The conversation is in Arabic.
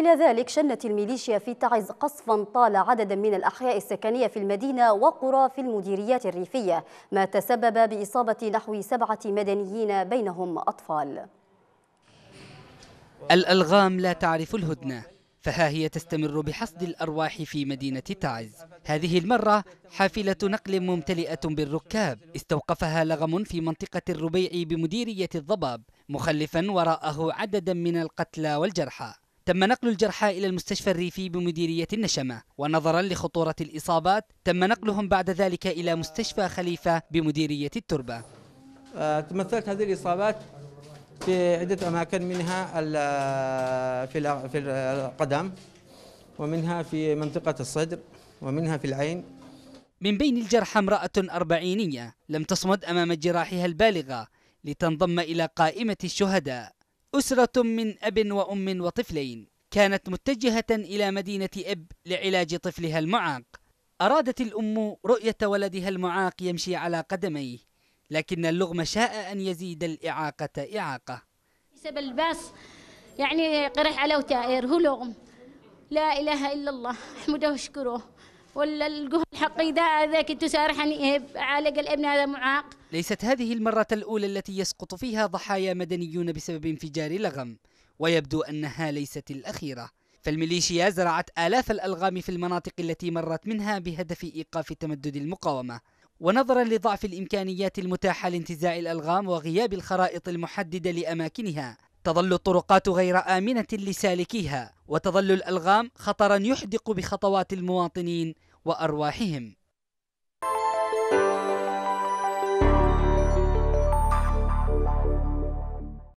إلى ذلك شنت الميليشيا في تعز قصفا طال عددا من الأحياء السكنية في المدينة وقرى في المديريات الريفية ما تسبب بإصابة نحو سبعة مدنيين بينهم أطفال الألغام لا تعرف الهدنة فها هي تستمر بحصد الأرواح في مدينة تعز هذه المرة حافلة نقل ممتلئة بالركاب استوقفها لغم في منطقة الربيع بمديرية الضباب مخلفا وراءه عددا من القتلى والجرحى تم نقل الجرحى إلى المستشفى الريفي بمديرية النشمة ونظرا لخطورة الإصابات تم نقلهم بعد ذلك إلى مستشفى خليفة بمديرية التربة آه، تمثلت هذه الإصابات في عدة أماكن منها آه، في القدم ومنها في منطقة الصدر ومنها في العين من بين الجرحى امرأة أربعينية لم تصمد أمام جراحها البالغة لتنضم إلى قائمة الشهداء أسرة من أب وأم وطفلين كانت متجهة إلى مدينة إب لعلاج طفلها المعاق أرادت الأم رؤية ولدها المعاق يمشي على قدميه لكن اللغم شاء أن يزيد الإعاقة إعاقة بسبب الباس يعني قرح على وتائر هو لغم لا إله إلا الله أحمده واشكره ولا الجهد الحقي ذا ذاك تسارحني عالق الابن هذا معاق ليست هذه المرة الأولى التي يسقط فيها ضحايا مدنيون بسبب انفجار لغم ويبدو أنها ليست الأخيرة فالميليشيا زرعت آلاف الألغام في المناطق التي مرت منها بهدف إيقاف تمدد المقاومة ونظرا لضعف الإمكانيات المتاحة لانتزاع الألغام وغياب الخرائط المحددة لأماكنها تظل الطرقات غير آمنة لسالكيها وتظل الألغام خطرا يحدق بخطوات المواطنين وأرواحهم